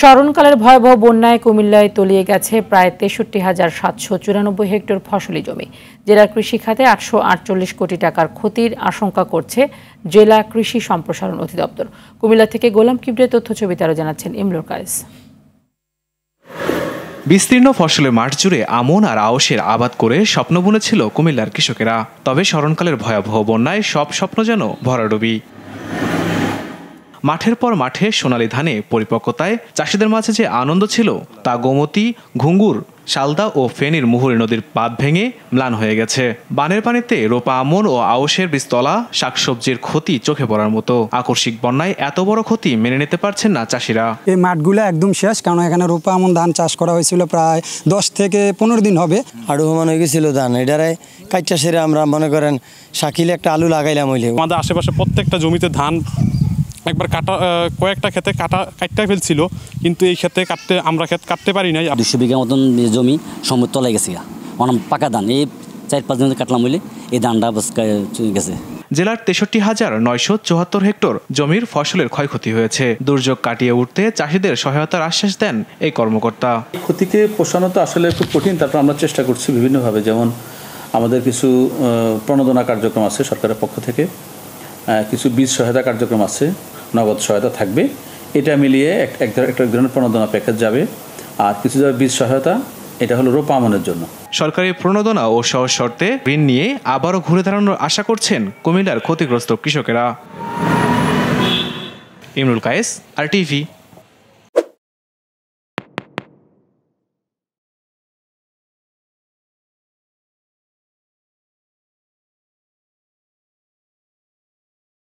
স্মরণকালের ভয়াবহ বন্যায় কুমিল্লায় তলিয়ে গেছে প্রায় তেষট্টি হাজার সাতশো চুরানব্বই হেক্টর ফসলি জমি জেলার কৃষি খাতে আটশো আটচল্লিশ কোটি টাকার ক্ষতির আশঙ্কা করছে জেলা কৃষি সম্প্রসারণ অধিদপ্তর কুমিল্লা থেকে গোলাম কিবরের তথ্য ছবিতে আরও জানাচ্ছেন ইমলুর কায়েস বিস্তীর্ণ ফসলের মাঠ জুড়ে আমন আর আওসের আবাদ করে স্বপ্ন বুনেছিল কুমিল্লার কৃষকেরা তবে স্মরণকালের ভয়াবহ বন্যায় সব স্বপ্ন যেন ভরাডুবি মাঠের পর মাঠে সোনালি ধানে পরিপক্কতায় চাষিদের মাঝে যে আনন্দ ছিল তা গোমতী ঘুঙ্গুর শালদা ও ফেনীর মুহুরী নদীর পাত ভেঙে ম্লান হয়ে গেছে বানের পানিতে রোপা আমন ও আউশের বিস্তলা শাকসবজির ক্ষতি চোখে পড়ার মতো আকস্মিক বন্যায় এত বড় ক্ষতি মেনে নিতে পারছেন না চাষিরা এই মাঠগুলো একদম শেষ কারণ এখানে রোপা আমন ধান চাষ করা হয়েছিল প্রায় দশ থেকে পনেরো দিন হবে আড়ু মান হয়ে গেছিল ধান এটারে কাইটা সেরে আমরা মনে করেন শাকিলে একটা আলু লাগাইলাম হইলে আমাদের আশেপাশে প্রত্যেকটা জমিতে ধান একবার কাটা কয়েকটা খেতে কাটা কাটতে ফেলছিল কিন্তু এই ক্ষেতে কাটতে আমরা ক্ষেত কাটতে পারি নাই দুশো বিঘা মতন জমি সমুদ্র তলায় গেছে অনেক পাকা ধান এই চার পাঁচ দিন কাটলাম বলে এই ধানটা গেছে জেলার তেষট্টি হাজার নয়শো চুয়াত্তর হেক্টর জমির ফসলের ক্ষয়ক্ষতি হয়েছে দুর্যোগ কাটিয়ে উঠতে চাষিদের সহায়তার আশ্বাস দেন এই কর্মকর্তা ক্ষতিকে পোষানো তো আসলে খুব কঠিন তারপর আমরা চেষ্টা করছি বিভিন্নভাবে যেমন আমাদের কিছু প্রণোদনা কার্যক্রম আছে সরকারের পক্ষ থেকে কিছু বীজ সহায়তা কার্যক্রম আছে নগদ সহায়তা থাকবে এটা মিলিয়ে এক একটা ধরনের প্রণোদনা প্যাকেজ যাবে আর কিছু যাবে বীজ সহায়তা এটা হলো রোপা আমনের জন্য সরকারের প্রণোদনা ও সহজ শর্তে ঋণ নিয়ে আবারও ঘুরে দাঁড়ানোর আশা করছেন কুমিল্লার ক্ষতিগ্রস্ত কৃষকেরা ইমরুল কায়েস আর টিভি